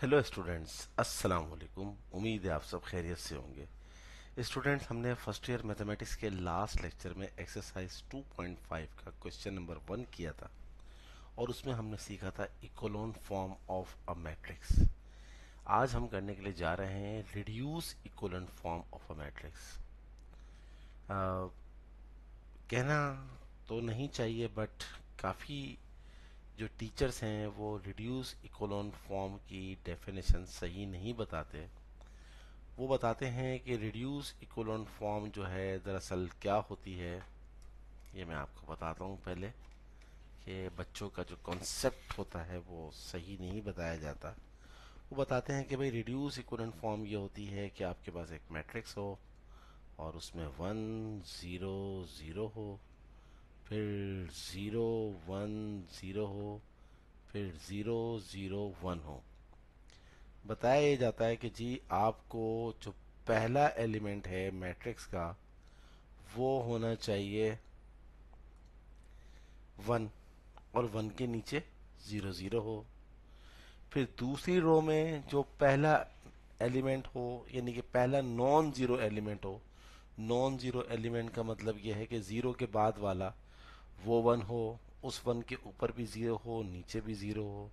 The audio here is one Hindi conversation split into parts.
हेलो स्टूडेंट्स अस्सलाम वालेकुम उम्मीद है आप सब खैरियत से होंगे स्टूडेंट्स हमने फर्स्ट ईयर मैथमेटिक्स के लास्ट लेक्चर में एक्सरसाइज 2.5 का क्वेश्चन नंबर वन किया था और उसमें हमने सीखा था echelon form of a matrix आज हम करने के लिए जा रहे हैं reduce echelon form of a matrix कहना तो नहीं चाहिए बट काफ़ी जो टीचर्स हैं वो रिड्यूस इकोलोन फॉर्म की डेफिनेशन सही नहीं बताते वो बताते हैं कि रिड्यूस इकोलोन फॉर्म जो है दरअसल क्या होती है ये मैं आपको बताता हूँ पहले कि बच्चों का जो कॉन्सेप्ट होता है वो सही नहीं बताया जाता वो बताते हैं कि भाई रिड्यूस इकोलन फॉर्म ये होती है कि आपके पास एक मैट्रिक्स हो और उसमें वन ज़ीरो ज़ीरो हो फिर ज़ीरो वन ज़ीरो हो फिर ज़ीरो ज़ीरो वन हो बताया जाता है कि जी आपको जो पहला एलिमेंट है मैट्रिक्स का वो होना चाहिए वन और वन के नीचे ज़ीरो ज़ीरो हो फिर दूसरी रो में जो पहला एलिमेंट हो यानी कि पहला नॉन ज़ीरो एलिमेंट हो नॉन ज़ीरो एलिमेंट का मतलब यह है कि ज़ीरो के बाद वाला वो वन हो उस वन के ऊपर भी ज़ीरो हो नीचे भी ज़ीरो हो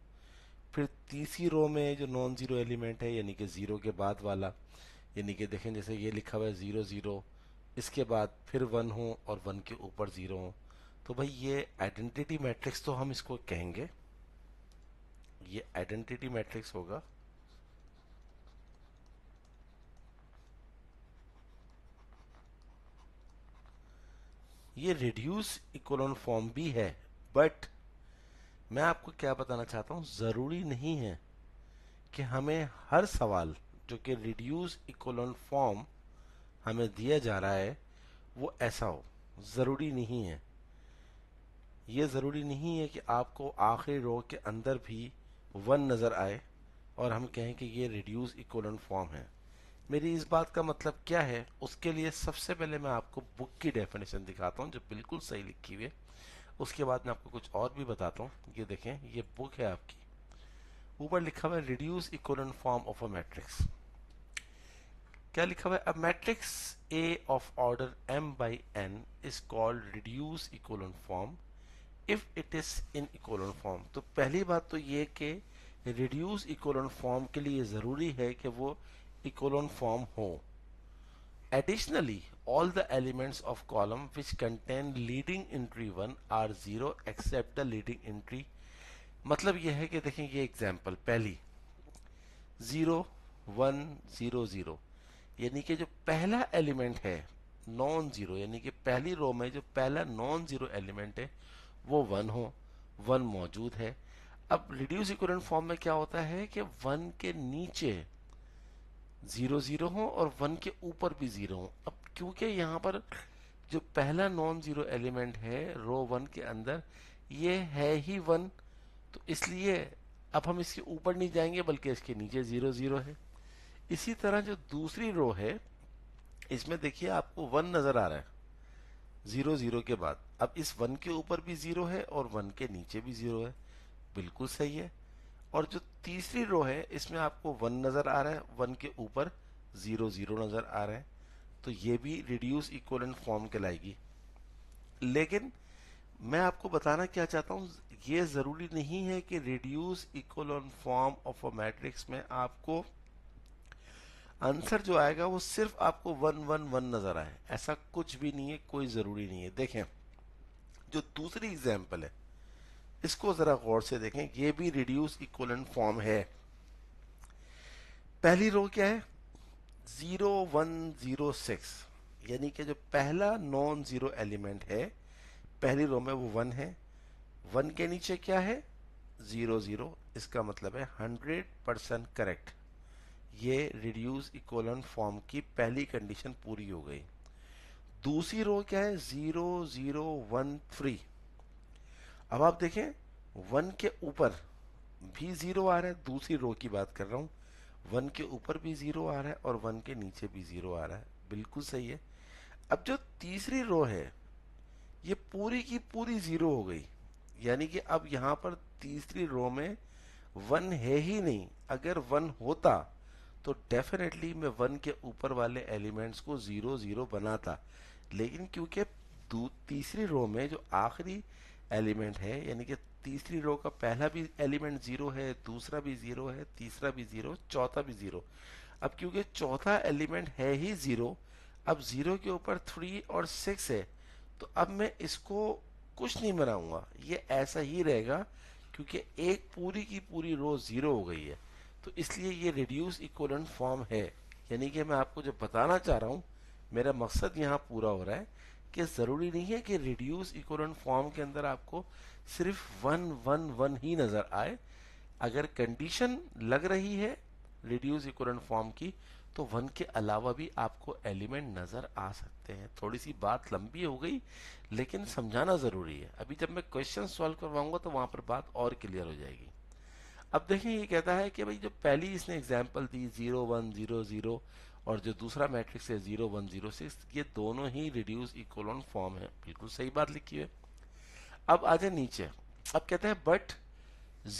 फिर तीसरी रो में जो नॉन ज़ीरो एलिमेंट है यानी कि ज़ीरो के बाद वाला यानी कि देखें जैसे ये लिखा हुआ है ज़ीरो ज़ीरो इसके बाद फिर वन हो और वन के ऊपर ज़ीरो हो तो भाई ये आइडेंटिटी मैट्रिक्स तो हम इसको कहेंगे ये आइडेंटिटी मैट्रिक्स होगा ये रिड्यूस इकोलोन फॉर्म भी है बट मैं आपको क्या बताना चाहता हूँ ज़रूरी नहीं है कि हमें हर सवाल जो कि रिड्यूस इकोलोन फॉर्म हमें दिया जा रहा है वो ऐसा हो ज़रूरी नहीं है ये ज़रूरी नहीं है कि आपको आखिरी रो के अंदर भी वन नज़र आए और हम कहें कि ये रिड्यूस इकोलन फॉर्म है मेरी इस बात का मतलब क्या है उसके लिए सबसे पहले मैं आपको बुक की डेफिनेशन दिखाता हूँ जो बिल्कुल सही लिखी हुई है उसके बाद मैं आपको कुछ और भी बताता हूँ ये देखें ये बुक है आपकी ऊपर लिखा हुआ है reduce echelon form of a matrix क्या लिखा हुआ है a matrix A of order M by N is called reduce echelon form if it is in echelon form तो पहली बात तो ये कि रिड्यूस इक्वलेंट फॉर्म के लिए ज़रूरी है कि वो multicolon form हो. Additionally, all the elements of column which contain leading entry 1 are 0 except the leading entry. मतलब यह है कि देखें ये एग्जाम्पल पहली 0, 1, 0, 0 यानी कि जो पहला एलिमेंट है नॉन ज़ीरो यानी कि पहली रो में जो पहला नॉन ज़ीरो एलिमेंट है वो वन हो वन मौजूद है अब रिड्यूस इक्वलेंट फॉर्म में क्या होता है कि वन के नीचे ज़ीरो ज़ीरो हो और वन के ऊपर भी ज़ीरो हो अब क्योंकि यहाँ पर जो पहला नॉन ज़ीरो एलिमेंट है रो वन के अंदर ये है ही वन तो इसलिए अब हम इसके ऊपर नहीं जाएंगे बल्कि इसके नीचे ज़ीरो ज़ीरो है इसी तरह जो दूसरी रो है इसमें देखिए आपको वन नज़र आ रहा है ज़ीरो ज़ीरो के बाद अब इस वन के ऊपर भी ज़ीरो है और वन के नीचे भी ज़ीरो है बिल्कुल सही है और जो तीसरी रो है इसमें आपको वन नज़र आ रहा है वन के ऊपर ज़ीरो ज़ीरो नज़र आ रहा है तो ये भी रिड्यूस इक्वल फॉर्म कहलाएगी लेकिन मैं आपको बताना क्या चाहता हूं ये ज़रूरी नहीं है कि रिड्यूस इक्वल फॉर्म ऑफ अ मैट्रिक्स में आपको आंसर जो आएगा वो सिर्फ आपको वन वन वन नज़र आए ऐसा कुछ भी नहीं है कोई ज़रूरी नहीं है देखें जो दूसरी एग्जाम्पल है इसको ज़रा गौर से देखें ये भी रिड्यूस इक्वलन फॉर्म है पहली रो क्या है ज़ीरो वन ज़ीरो सिक्स यानी कि जो पहला नॉन ज़ीरो एलिमेंट है पहली रो में वो वन है वन के नीचे क्या है ज़ीरो ज़ीरो इसका मतलब है हंड्रेड परसेंट करेक्ट ये रिड्यूस इक्वलन फॉर्म की पहली कंडीशन पूरी हो गई दूसरी रो क्या है ज़ीरो ज़ीरो वन थ्री अब आप देखें वन के ऊपर भी ज़ीरो आ रहा है दूसरी रो की बात कर रहा हूँ वन के ऊपर भी ज़ीरो आ रहा है और वन के नीचे भी ज़ीरो आ रहा है बिल्कुल सही है अब जो तीसरी रो है ये पूरी की पूरी ज़ीरो हो गई यानी कि अब यहाँ पर तीसरी रो में वन है ही नहीं अगर वन होता तो डेफिनेटली मैं वन के ऊपर वाले एलिमेंट्स को ज़ीरो ज़ीरो बनाता लेकिन क्योंकि तीसरी रो में जो आखिरी एलिमेंट है यानी कि तीसरी रो का पहला भी एलिमेंट ज़ीरो है दूसरा भी ज़ीरो है तीसरा भी ज़ीरो चौथा भी ज़ीरो अब क्योंकि चौथा एलिमेंट है ही ज़ीरो अब ज़ीरो के ऊपर थ्री और सिक्स है तो अब मैं इसको कुछ नहीं बनाऊंगा ये ऐसा ही रहेगा क्योंकि एक पूरी की पूरी रो ज़ीरो हो गई है तो इसलिए ये रिड्यूस इक्वलेंट फॉर्म है यानी कि मैं आपको जो बताना चाह रहा हूँ मेरा मकसद यहाँ पूरा हो रहा है कि ज़रूरी नहीं है कि रिड्यूस इकोरन फॉर्म के अंदर आपको सिर्फ वन वन वन ही नज़र आए अगर कंडीशन लग रही है रिड्यूस इकोरन फॉर्म की तो वन के अलावा भी आपको एलिमेंट नज़र आ सकते हैं थोड़ी सी बात लंबी हो गई लेकिन समझाना ज़रूरी है अभी जब मैं क्वेश्चन सॉल्व करवाऊंगा तो वहां पर बात और क्लियर हो जाएगी अब देखें ये कहता है कि भाई जो पहली इसने एग्जाम्पल दी ज़ीरो वन ज़ीरो ज़ीरो और जो दूसरा मैट्रिक्स है जीरो वन जीरो सिक्स ये दोनों ही रिड्यूस इकोलॉन फॉर्म है बिल्कुल सही बात लिखी है अब आ जाए नीचे अब कहते हैं but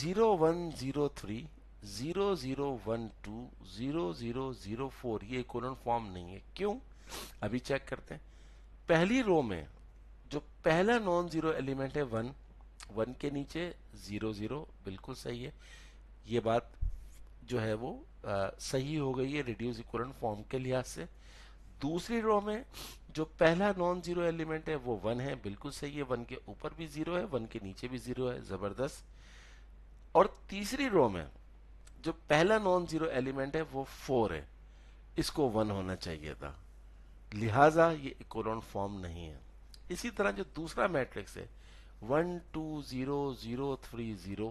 zero one zero three zero zero one two zero zero zero four ये इकोलॉन फॉर्म नहीं है क्यों अभी चेक करते हैं पहली रो में जो पहला नॉन जीरो एलिमेंट है वन वन के नीचे जीरो जीरो बिल्कुल सही है ये बात जो है वो सही हो गई है रिड्यूस इक्वलेंट फॉर्म के लिहाज से दूसरी रो में जो पहला नॉन जीरो एलिमेंट है वो वन है बिल्कुल सही है वन के ऊपर भी जीरो है वन के नीचे भी जीरो है जबरदस्त और तीसरी रो में जो पहला नॉन जीरो एलिमेंट है वो फोर है इसको वन होना चाहिए था लिहाजा ये इकोलॉन फॉर्म नहीं है इसी तरह जो दूसरा मैट्रिक्स है one two zero zero three zero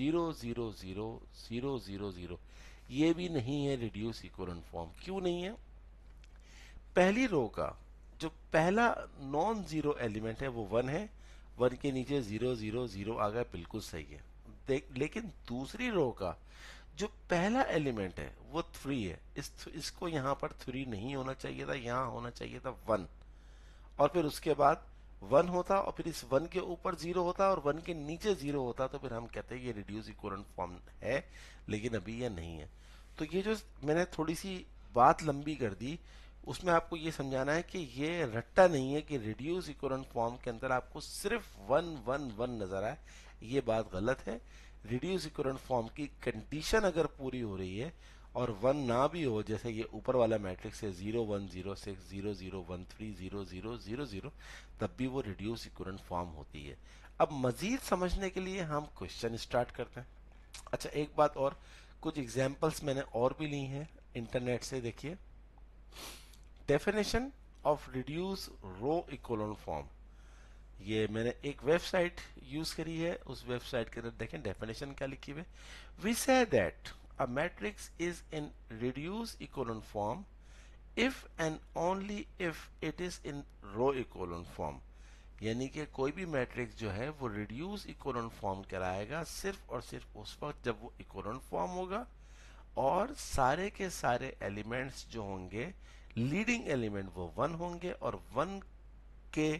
zero zero zero zero zero zero ये भी नहीं है रिड्यूस इकोरन फॉर्म क्यों नहीं है पहली रो का जो पहला नॉन जीरो एलिमेंट है वो वन है वन के नीचे जीरो जीरो जीरो आ गया बिल्कुल सही है लेकिन दूसरी रो का जो पहला एलिमेंट है वो थ्री है इस इसको यहाँ पर थ्री नहीं होना चाहिए था यहाँ होना चाहिए था वन और फिर उसके बाद वन होता और फिर इस वन के ऊपर जीरो होता और वन के नीचे जीरो होता तो फिर हम कहते हैं ये रिड्यूस इक्वलेंट फॉर्म है लेकिन अभी यह नहीं है तो ये जो मैंने थोड़ी सी बात लंबी कर दी उसमें आपको ये समझाना है कि ये रट्टा नहीं है कि रिड्यूस इक्वलेंट फॉर्म के अंदर आपको सिर्फ वन वन वन नजर आए ये बात गलत है रिड्यूस इक्वलेंट फॉर्म की कंडीशन अगर पूरी हो रही है और वन ना भी हो जैसे ये ऊपर वाला मैट्रिक्स है zero one zero six zero zero one three zero zero zero zero तब भी वो रिड्यूस इक्वलेंट फॉर्म होती है अब मज़ीद समझने के लिए हम क्वेश्चन स्टार्ट करते हैं अच्छा एक बात और कुछ एग्जाम्पल्स मैंने और भी ली हैं इंटरनेट से देखिए definition of reduce row echelon form ये मैंने एक वेबसाइट यूज करी है उस वेबसाइट के अंदर देखें डेफिनेशन क्या लिखी हुई we say that a matrix is in reduced echelon form if and only if it is in row echelon form यानी कि कोई भी मैट्रिक्स जो है वो रिड्यूस इकोलन फॉर्म कराएगा सिर्फ और सिर्फ उस वक्त जब वो इकोलन फॉर्म होगा और सारे के सारे एलिमेंट्स जो होंगे लीडिंग एलिमेंट वो वन होंगे और वन के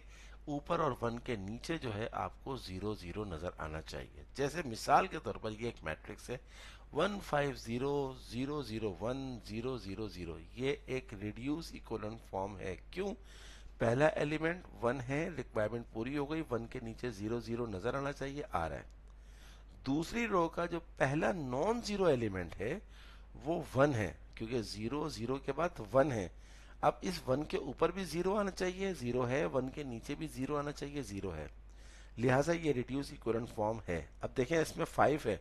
ऊपर और वन के नीचे जो है आपको ज़ीरो ज़ीरो नज़र आना चाहिए जैसे मिसाल के तौर पर ये एक मैट्रिक्स है one five zero zero zero one zero zero zero ये एक रिड्यूस इकोलन फॉर्म है क्यों पहला एलिमेंट वन है रिक्वायरमेंट पूरी हो गई वन के नीचे जीरो जीरो नजर आना चाहिए आ रहा है दूसरी रो का जो पहला नॉन जीरो एलिमेंट है वो वन है क्योंकि जीरो जीरो के बाद वन है अब इस वन के ऊपर भी जीरो आना चाहिए जीरो है वन के नीचे भी जीरो आना चाहिए जीरो है लिहाजा ये रिड्यूस इक्वलन फॉर्म है अब देखें इसमें फाइव है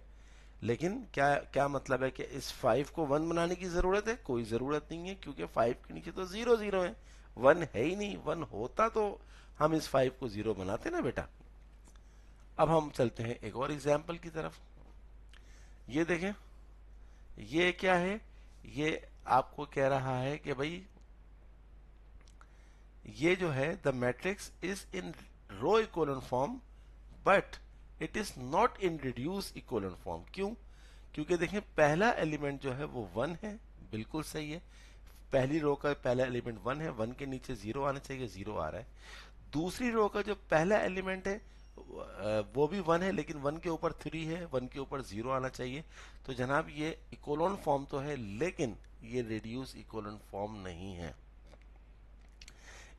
लेकिन क्या क्या मतलब है कि इस फाइव को वन बनाने की ज़रूरत है कोई ज़रूरत नहीं है क्योंकि फाइव के नीचे तो ज़ीरो ज़ीरो है वन है ही नहीं वन होता तो हम इस फाइव को ज़ीरो बनाते ना बेटा अब हम चलते हैं एक और एग्जाम्पल की तरफ ये देखें ये क्या है ये आपको कह रहा है कि भाई ये जो है the matrix is in row echelon form but it is not in reduce echelon form क्यों क्योंकि देखें पहला एलिमेंट जो है वो वन है बिल्कुल सही है पहली रो का पहला एलिमेंट वन है वन के नीचे जीरो आना चाहिए जीरो आ रहा है दूसरी रो का जो पहला एलिमेंट है वो भी वन है लेकिन वन के ऊपर थ्री है वन के ऊपर जीरो आना चाहिए तो जनाब ये इकोलोन फॉर्म तो है लेकिन ये रिड्यूस इकोलोन फॉर्म नहीं है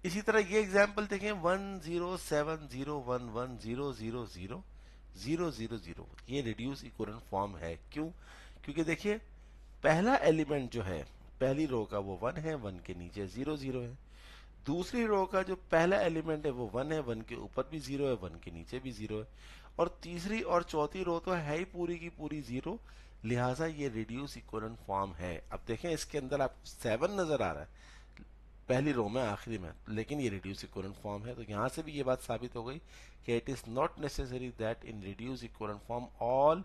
इसी तरह ये एग्जाम्पल देखें one zero seven zero one one zero zero zero zero zero zero ये रिड्यूस इक्वलेंट फॉर्म है क्यों क्योंकि देखिए पहला एलिमेंट जो है पहली रो का वो वन है वन के नीचे जीरो जीरो है दूसरी रो का जो पहला एलिमेंट है वो वन है वन के ऊपर भी जीरो है वन के नीचे भी जीरो है और तीसरी और चौथी रो तो है ही पूरी की पूरी जीरो लिहाजा ये रिड्यूस इक्वलेंट फॉर्म है अब देखें इसके अंदर आपको सेवन नजर आ रहा है पहली रो में आखिरी में लेकिन ये रिड्यूस इक्वलेंट फॉर्म है तो यहाँ से भी ये बात साबित हो गई कि it is not necessary that in reduce echelon form all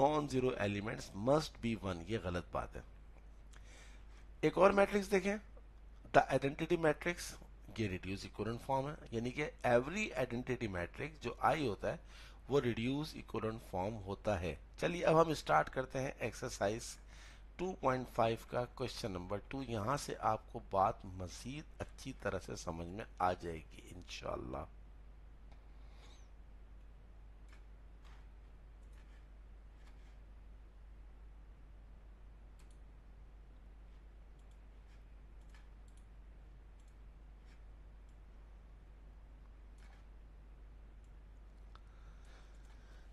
non zero elements must be one ये गलत बात है एक और मैट्रिक्स देखें द आइडेंटिटी मैट्रिक्स ये रिड्यूस इक्वलेंट फॉर्म है यानी कि एवरी आइडेंटिटी मैट्रिक्स जो आई होता है वो रिड्यूस इक्वलेंट फॉर्म होता है चलिए अब हम स्टार्ट करते हैं एक्सरसाइज 2.5 का क्वेश्चन नंबर टू यहाँ से आपको बात मज़ीद अच्छी तरह से समझ में आ जाएगी इन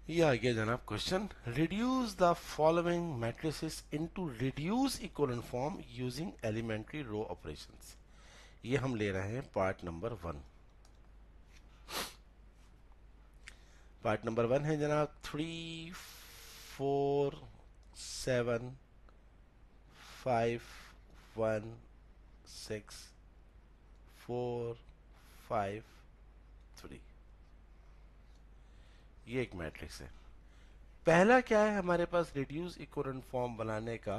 ये आ गया जनाब question reduce the following matrices into reduce echelon form using elementary row operations ये हम ले रहे हैं part number one part number one है जनाब three four seven five one six four five ये एक मैट्रिक्स है पहला क्या है हमारे पास रिड्यूस इक्वलेंट फॉर्म बनाने का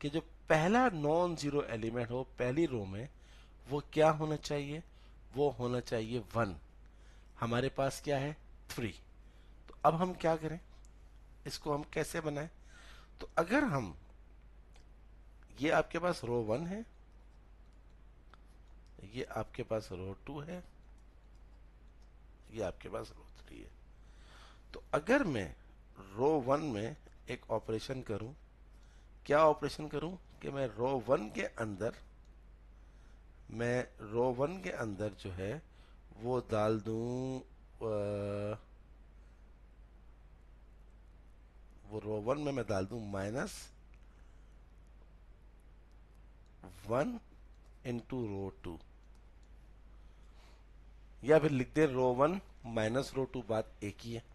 कि जो पहला नॉन जीरो एलिमेंट हो पहली रो में वो क्या होना चाहिए वो होना चाहिए वन हमारे पास क्या है थ्री तो अब हम क्या करें इसको हम कैसे बनाएं तो अगर हम ये आपके पास रो वन है ये आपके पास रो टू है ये आपके पास रो तो अगर मैं रो वन में एक ऑपरेशन करूं क्या ऑपरेशन करूं कि मैं रो वन के अंदर मैं रो वन के अंदर जो है वो डाल दूं आ, वो रो वन में मैं डाल दूं minus one into row two या फिर लिख दे row one minus row two बात एक ही है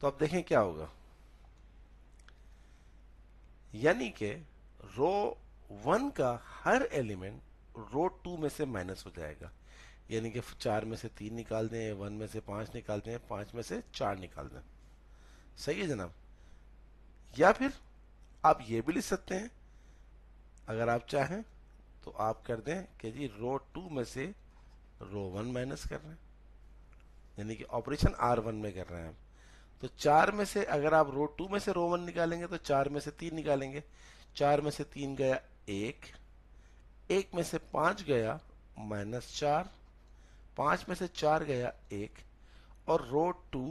तो अब देखें क्या होगा यानी कि रो वन का हर एलिमेंट रो टू में से माइनस हो जाएगा यानी कि चार में से तीन निकाल दें वन में से पांच निकाल दें पांच में से चार निकाल दें सही है जनाब या फिर आप ये भी लिख सकते हैं अगर आप चाहें तो आप कर दें कि जी रो टू में से रो वन माइनस कर रहे हैं यानी कि ऑपरेशन आर वन में कर रहे हैं आप तो चार में से अगर आप रो टू में से रो वन निकालेंगे तो चार में से तीन निकालेंगे चार में से तीन गया एक एक में से पांच गया माइनस चार पांच में से चार गया एक और रो टू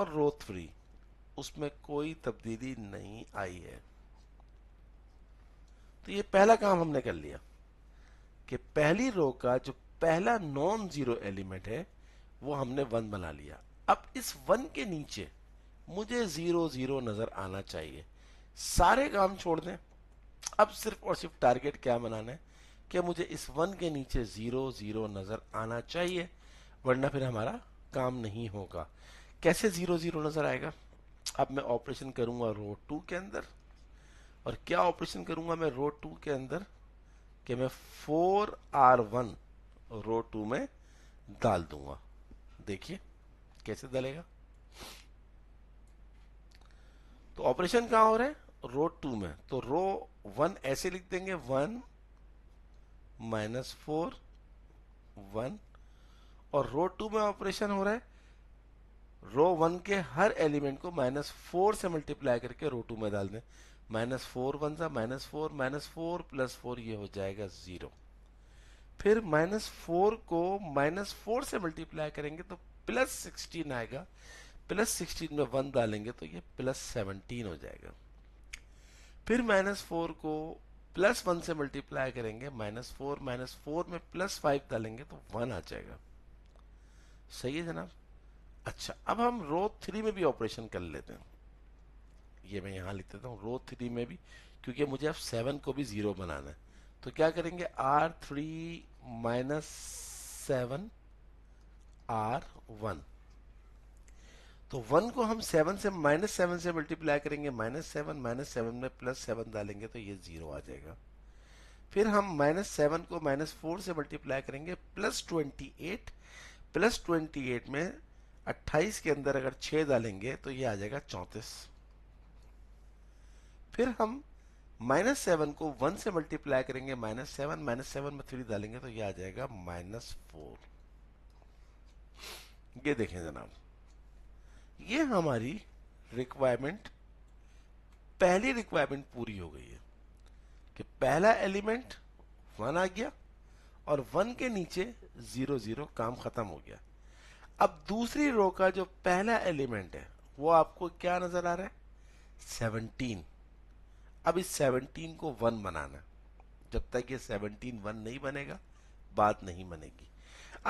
और रो थ्री उसमें कोई तब्दीली नहीं आई है तो ये पहला काम हमने कर लिया कि पहली रो का जो पहला नॉन जीरो एलिमेंट है वो हमने वन बना लिया अब इस वन के नीचे मुझे ज़ीरो ज़ीरो नज़र आना चाहिए सारे काम छोड़ दें अब सिर्फ और सिर्फ टारगेट क्या बनाना है कि मुझे इस वन के नीचे ज़ीरो ज़ीरो नज़र आना चाहिए वरना फिर हमारा काम नहीं होगा कैसे ज़ीरो ज़ीरो नज़र आएगा अब मैं ऑपरेशन करूँगा रो टू के अंदर और क्या ऑपरेशन करूंगा मैं रो टू के अंदर कि मैं four R one row two में डाल दूंगा देखिए कैसे दलेगा तो ऑपरेशन कहा हो रहा है रो टू में तो रो वन ऐसे लिख देंगे वन माइनस फोर वन और रो टू में ऑपरेशन हो रहा है रो वन के हर एलिमेंट को माइनस फोर से मल्टीप्लाई करके रो टू में डाल दें माइनस फोर वन सा minus four minus four plus four ये हो जाएगा जीरो फिर माइनस फोर को माइनस फोर से मल्टीप्लाई करेंगे तो प्लस सिक्सटीन आएगा प्लस सिक्सटीन में वन डालेंगे तो ये प्लस सेवनटीन हो जाएगा फिर माइनस फोर को प्लस वन से मल्टीप्लाई करेंगे माइनस फोर माइनस फोर में प्लस फाइव डालेंगे तो वन आ जाएगा सही है जनाब अच्छा अब हम रो थ्री में भी ऑपरेशन कर लेते हैं ये मैं यहाँ लिख देता हूँ रो थ्री में भी क्योंकि मुझे अब सेवन को भी जीरो बनाना है तो क्या करेंगे R three minus seven R one तो वन को हम सेवन से माइनस सेवन से मल्टीप्लाई करेंगे माइनस सेवन माइनस सेवन में प्लस सेवन डालेंगे तो ये जीरो आ जाएगा फिर हम माइनस सेवन को माइनस फोर से मल्टीप्लाई करेंगे plus twenty eight plus twenty eight में अट्ठाईस के अंदर अगर छह डालेंगे तो ये आ जाएगा चौंतीस फिर हम माइनस सेवन को वन से मल्टीप्लाई करेंगे माइनस सेवन माइनस सेवन में थ्री डालेंगे तो ये आ जाएगा माइनस फोर ये देखें जनाब ये हमारी रिक्वायरमेंट पहली रिक्वायरमेंट पूरी हो गई है कि पहला एलिमेंट वन आ गया और वन के नीचे जीरो जीरो काम खत्म हो गया अब दूसरी रो का जो पहला एलिमेंट है वो आपको क्या नजर आ रहा है सेवनटीन अब इस 17 को वन बनाना जब तक ये 17 वन नहीं बनेगा बात नहीं बनेगी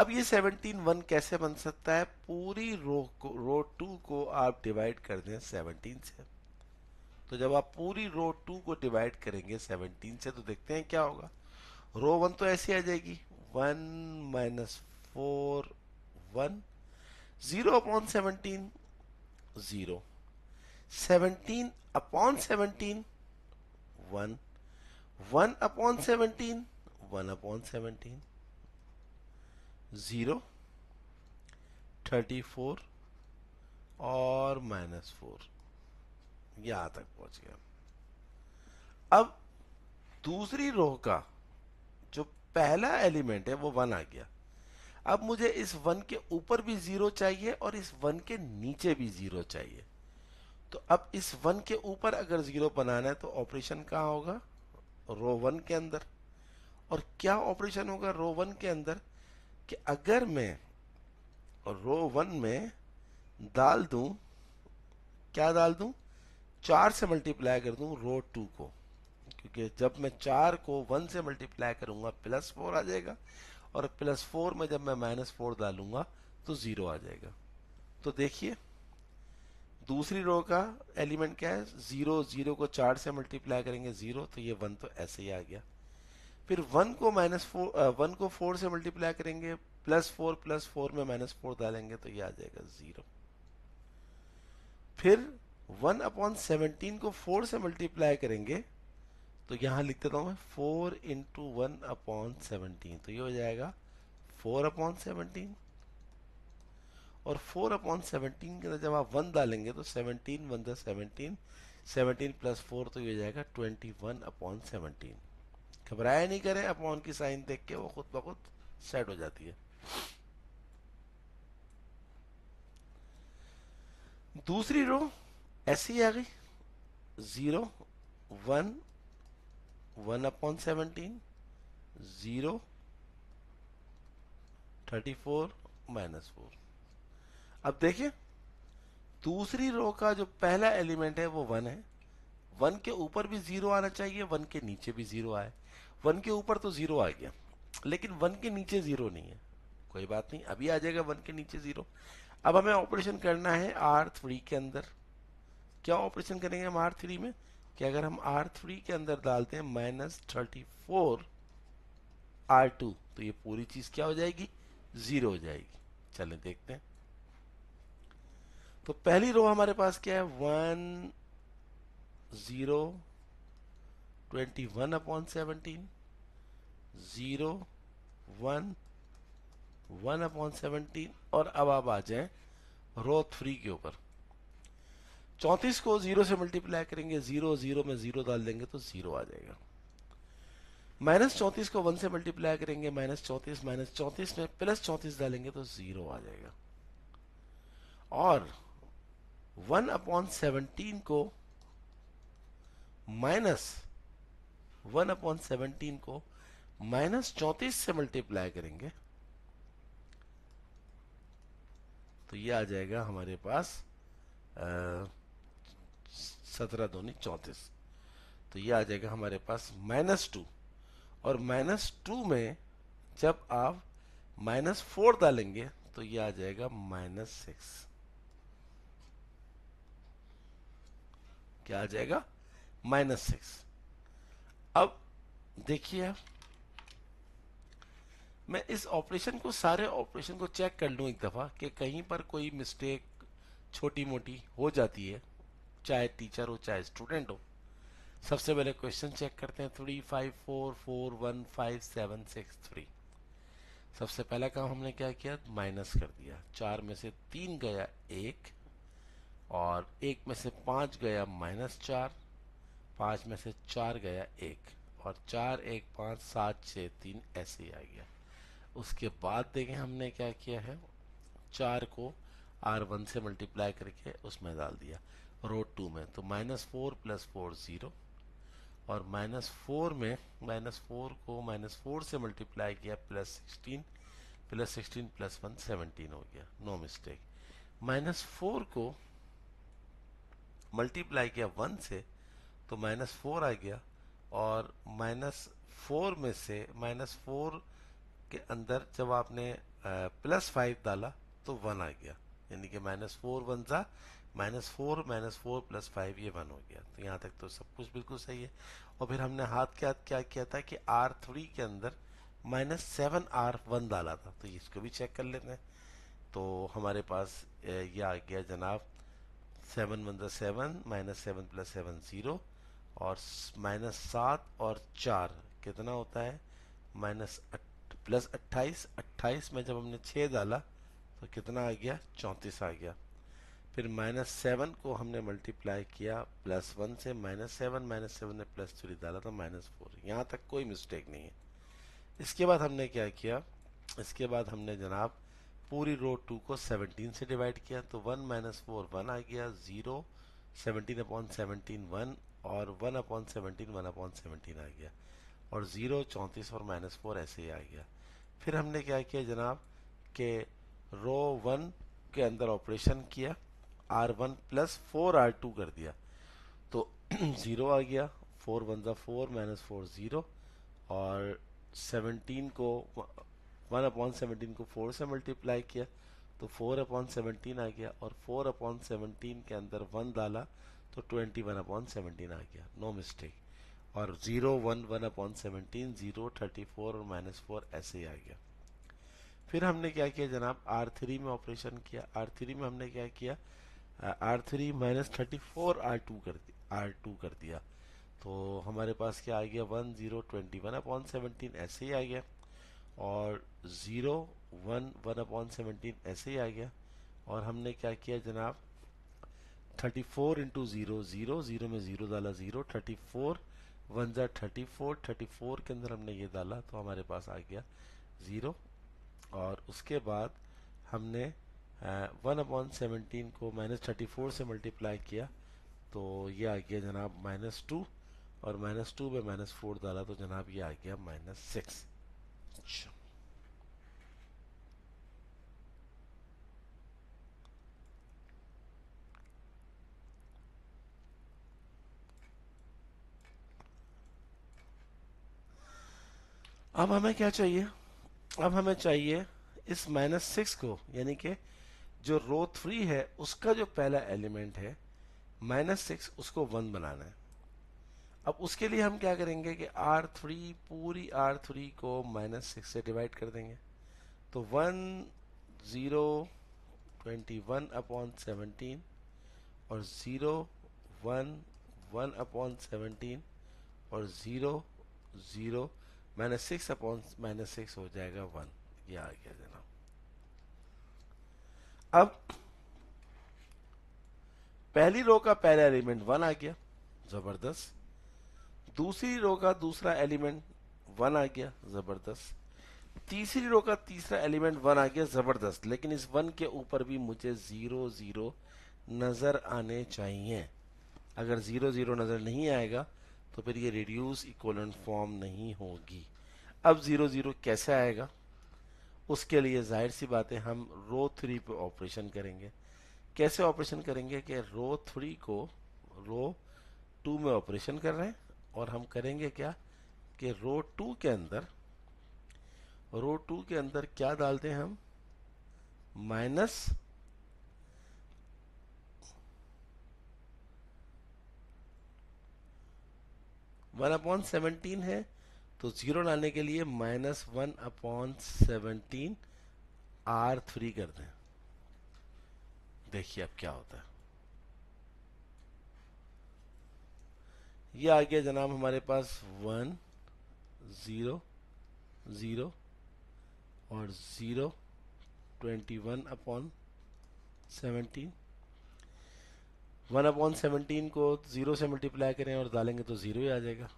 अब ये 17 वन कैसे बन सकता है पूरी रो को रो टू को आप डिवाइड कर दें 17 से तो जब आप पूरी रो टू को डिवाइड करेंगे 17 से तो देखते हैं क्या होगा रो वन तो ऐसी आ जाएगी one minus four one zero upon seventeen zero seventeen upon seventeen one one upon seventeen one upon seventeen zero thirty four और माइनस फोर यहां तक पहुंच गया अब दूसरी रो का जो पहला एलिमेंट है वो वन आ गया अब मुझे इस वन के ऊपर भी ज़ीरो चाहिए और इस वन के नीचे भी ज़ीरो चाहिए तो अब इस वन के ऊपर अगर जीरो बनाना है तो ऑपरेशन कहाँ होगा रो वन के अंदर और क्या ऑपरेशन होगा रो वन के अंदर कि अगर मैं रो वन में डाल दूं क्या डाल दूं चार से मल्टीप्लाई कर दूं रो टू को क्योंकि जब मैं चार को वन से मल्टीप्लाई करूंगा प्लस फोर आ जाएगा और प्लस फोर में जब मैं माइनस फोर डालूंगा तो ज़ीरो आ जाएगा तो देखिए दूसरी रो का एलिमेंट क्या है जीरो जीरो को चार से मल्टीप्लाई करेंगे जीरो तो ये वन तो ऐसे ही आ गया फिर वन को माइनस फोर वन को फोर से मल्टीप्लाई करेंगे प्लस फोर प्लस फोर में माइनस फोर डालेंगे तो ये आ जाएगा जीरो फिर वन अपॉन सेवनटीन को फोर से मल्टीप्लाई करेंगे तो यहां लिख देता हूँ मैं four into one upon seventeen तो ये हो जाएगा फोर अपॉन सेवनटीन और फोर अपॉन सेवनटीन के अंदर जब आप वन डालेंगे तो सेवनटीन वन दस सेवनटीन सेवनटीन प्लस फोर तो ये जाएगा ट्वेंटी वन अपॉन सेवनटीन घबराया नहीं करें अपॉन की साइन देख के वो खुद ब खुद सेट हो जाती है दूसरी रो ऐसी आ गई zero one one upon seventeen zero thirty four minus four अब देखिए दूसरी रो का जो पहला एलिमेंट है वो वन है वन के ऊपर भी जीरो आना चाहिए वन के नीचे भी जीरो आए वन के ऊपर तो जीरो आ गया लेकिन वन के नीचे जीरो नहीं है कोई बात नहीं अभी आ जाएगा वन के नीचे जीरो अब हमें ऑपरेशन करना है आर थ्री के अंदर क्या ऑपरेशन करेंगे हम आर थ्री में कि अगर हम आर थ्री के अंदर डालते हैं minus thirty four R two तो ये पूरी चीज क्या हो जाएगी जीरो हो जाएगी चलें देखते हैं तो पहली रो हमारे पास क्या है one zero twenty one upon seventeen zero one one upon seventeen और अब आप आ जाए रो थ्री के ऊपर चौंतीस को जीरो से मल्टीप्लाई करेंगे जीरो जीरो में जीरो डाल देंगे तो जीरो आ जाएगा माइनस चौंतीस को वन से मल्टीप्लाई करेंगे माइनस चौंतीस माइनस चौंतीस में प्लस चौंतीस डालेंगे तो जीरो आ जाएगा और वन अपॉन सेवनटीन को माइनस वन अपॉन सेवनटीन को माइनस चौंतीस से मल्टीप्लाई करेंगे तो ये आ जाएगा हमारे पास सत्रह दोनी चौंतीस तो ये आ जाएगा हमारे पास माइनस टू और माइनस टू में जब आप माइनस फोर डालेंगे तो ये आ जाएगा माइनस सिक्स क्या आ जाएगा माइनस सिक्स अब देखिए आप मैं इस ऑपरेशन को सारे ऑपरेशन को चेक कर लूँ एक दफ़ा कि कहीं पर कोई मिस्टेक छोटी मोटी हो जाती है चाहे टीचर हो चाहे स्टूडेंट हो सबसे पहले क्वेश्चन चेक करते हैं three five four four one five seven six three सबसे पहला काम हमने क्या किया माइनस कर दिया चार में से तीन गया एक और एक में से पाँच गया माइनस चार पाँच में से चार गया एक और चार एक पाँच सात छः तीन ऐसे ही आ गया उसके बाद देखें हमने क्या किया है चार को आर वन से मल्टीप्लाई करके उसमें डाल दिया रो टू में तो minus four plus four zero और माइनस फोर में माइनस फोर को माइनस फोर से मल्टीप्लाई किया plus sixteen plus sixteen plus one seventeen हो गया नो मिस्टेक माइनस फोर को मल्टीप्लाई किया वन से तो माइनस फोर आ गया और माइनस फोर में से माइनस फोर के अंदर जब आपने प्लस फाइव डाला तो वन आ गया यानी कि माइनस फोर वन सा minus four minus four plus five ये वन हो गया तो यहाँ तक तो सब कुछ बिल्कुल सही है और फिर हमने हाथ के हाथ क्या किया था कि आर थ्री के अंदर माइनस सेवन आर वन डाला था तो इसको भी चेक कर लेते हैं तो हमारे पास ये आ गया जनाब सेवन वन ज़ा seven minus seven plus seven zero और माइनस सात और चार कितना होता है माइनस अट, प्लस अट्ठाईस अट्ठाईस में जब हमने छः डाला तो कितना आ गया चौंतीस आ गया फिर माइनस सेवन को हमने मल्टीप्लाई किया प्लस वन से माइनस सेवन माइनस सेवन ने प्लस थ्री डाला तो माइनस फोर यहाँ तक कोई मिस्टेक नहीं है इसके बाद हमने क्या किया इसके बाद हमने जनाब पूरी रो टू को 17 से डिवाइड किया तो 1 माइनस फोर वन आ गया zero seventeen upon seventeen one और one upon seventeen one upon seventeen आ गया और ज़ीरो चौंतीस और माइनस फोर ऐसे ही आ गया फिर हमने क्या किया जनाब के रो वन के अंदर ऑपरेशन किया R one plus four R two कर दिया तो ज़ीरो आ गया फोर वन ज़ा फोर माइनस फोर ज़ीरो और सेवनटीन को वन अपॉन सेवनटीन को फोर से मल्टीप्लाई किया तो फोर अपॉन सेवनटीन आ गया और फोर अपॉन सेवनटीन के अंदर वन डाला तो ट्वेंटी वन अपॉन सेवनटीन आ गया नो मिस्टेक और zero one one upon seventeen zero thirty four और माइनस फोर ऐसे ही आ गया फिर हमने क्या किया जनाब आर थ्री में ऑपरेशन किया आर थ्री में हमने क्या किया R three minus thirty four R two कर आर टू कर दिया तो हमारे पास क्या आ गया one zero twenty one upon seventeen ऐसे ही आ गया और zero one one upon seventeen ऐसे ही आ गया और हमने क्या किया जनाब thirty four into zero zero zero में ज़ीरो डाला ज़ीरो थर्टी फोर वन ज़ा थर्टी फोर थर्टी फोर के अंदर हमने ये डाला तो हमारे पास आ गया ज़ीरो और उसके बाद हमने वन अपॉन सेवनटीन को माइनस थर्टी फोर से मल्टीप्लाई किया तो ये आ गया जनाब माइनस टू और माइनस टू में माइनस फोर डाला तो जनाब ये आ गया माइनस सिक्स अब हमें क्या चाहिए अब हमें चाहिए इस माइनस सिक्स को यानी कि जो रो थ्री है उसका जो पहला एलिमेंट है माइनस सिक्स उसको वन बनाना है अब उसके लिए हम क्या करेंगे कि आर थ्री पूरी आर थ्री को माइनस सिक्स से डिवाइड कर देंगे तो one zero twenty one upon seventeen और zero one one upon seventeen और zero zero minus six upon minus six हो जाएगा वन ये आ गया जनाब अब पहली रो का पहला एलिमेंट वन आ गया ज़बरदस्त दूसरी रो का दूसरा एलिमेंट वन आ गया जबरदस्त तीसरी रो का तीसरा एलिमेंट वन आ गया जबरदस्त लेकिन इस वन के ऊपर भी मुझे जीरो जीरो नजर आने चाहिए अगर जीरो जीरो नजर नहीं आएगा तो फिर ये रिड्यूस इक्वलेंट फॉर्म नहीं होगी अब जीरो जीरो कैसे आएगा उसके लिए जाहिर सी बात है हम रो थ्री पे ऑपरेशन करेंगे कैसे ऑपरेशन करेंगे कि रो थ्री को रो टू में ऑपरेशन कर रहे हैं और हम करेंगे क्या कि रो टू के अंदर रो टू के अंदर क्या डालते हैं हम माइनस वन अपॉन सेवनटीन है तो जीरो लाने के लिए minus one upon seventeen R three कर दें देखिए अब क्या होता है ये आ गया जनाब हमारे पास वन ज़ीरो ज़ीरो और zero twenty one upon seventeen one upon seventeen को ज़ीरो से मल्टीप्लाई करें और डालेंगे तो ज़ीरो ही आ जाएगा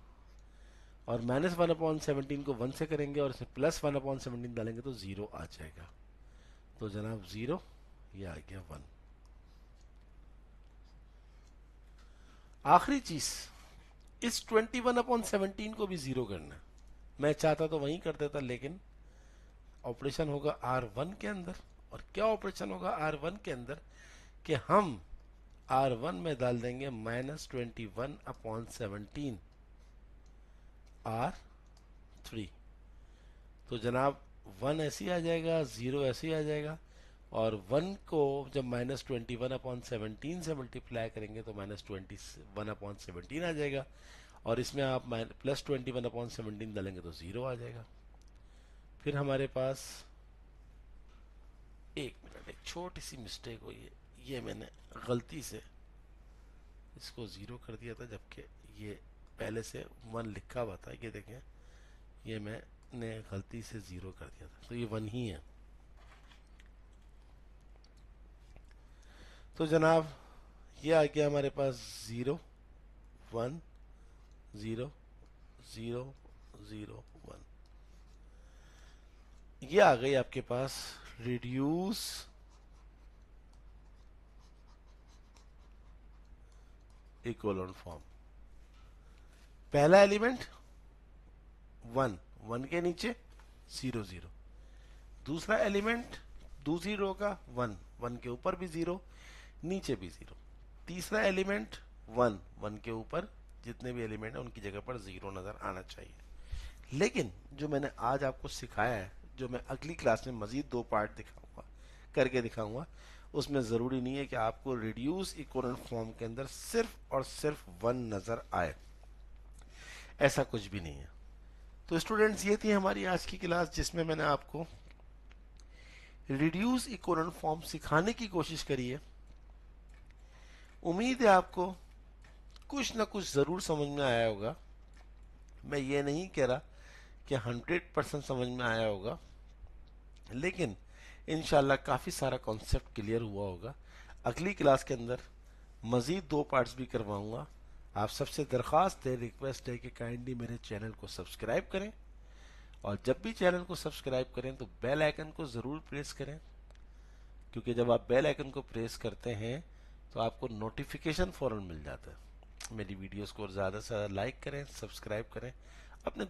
और माइनस वन अपॉन सेवनटीन को वन से करेंगे और इसे प्लस वन अपॉन सेवनटीन डालेंगे तो ज़ीरो आ जाएगा तो जनाब ज़ीरो ये आ गया वन आखिरी चीज़ इस 21 वन अपॉन सेवनटीन को भी जीरो करना मैं चाहता तो वहीं कर देता लेकिन ऑपरेशन होगा आर वन के अंदर और क्या ऑपरेशन होगा आर वन के अंदर कि हम आर वन में डाल देंगे minus twenty one upon seventeen R three तो जनाब वन ऐसे ही आ जाएगा ज़ीरो ऐसे ही आ जाएगा और वन को जब minus twenty one upon seventeen से मल्टीप्लाई करेंगे तो minus twenty one upon seventeen आ जाएगा और इसमें आप plus twenty one upon seventeen डालेंगे तो ज़ीरो आ जाएगा फिर हमारे पास एक मिनट एक छोटी सी मिस्टेक हुई है ये मैंने गलती से इसको ज़ीरो कर दिया था जबकि ये पहले से वन लिखा हुआ था ये देखें ये मैंने गलती से ज़ीरो कर दिया था तो ये वन ही है तो जनाब ये आ गया हमारे पास zero one zero zero zero one ये आ गई आपके पास रिड्यूस ऑन फॉर्म पहला एलिमेंट वन वन के नीचे जीरो जीरो दूसरा एलिमेंट दूसरी रो का वन वन के ऊपर भी जीरो नीचे भी जीरो तीसरा एलिमेंट वन वन के ऊपर जितने भी एलिमेंट हैं उनकी जगह पर जीरो नज़र आना चाहिए लेकिन जो मैंने आज आपको सिखाया है जो मैं अगली क्लास में मज़ीद दो पार्ट दिखाऊंगा करके दिखाऊंगा उसमें ज़रूरी नहीं है कि आपको रिड्यूस इकोनल फॉर्म के अंदर सिर्फ और सिर्फ वन नज़र आए ऐसा कुछ भी नहीं है तो स्टूडेंट्स ये थी हमारी आज की क्लास जिसमें मैंने आपको रिड्यूस इकोनल फॉर्म सिखाने की कोशिश करी है उम्मीद है आपको कुछ ना कुछ ज़रूर समझ में आया होगा मैं ये नहीं कह रहा कि हंड्रेड परसेंट समझ में आया होगा लेकिन इन काफ़ी सारा कॉन्सेप्ट क्लियर हुआ होगा अगली क्लास के अंदर मज़ीद दो पार्ट्स भी करवाऊँगा आप सबसे दरख्वास्त है रिक्वेस्ट है कि काइंडली मेरे चैनल को सब्सक्राइब करें और जब भी चैनल को सब्सक्राइब करें तो बेल आइकन को ज़रूर प्रेस करें क्योंकि जब आप बेल आइकन को प्रेस करते हैं तो आपको नोटिफिकेशन फ़ौरन मिल जाता है मेरी वीडियोस को ज़्यादा से ज़्यादा लाइक करें सब्सक्राइब करें अपने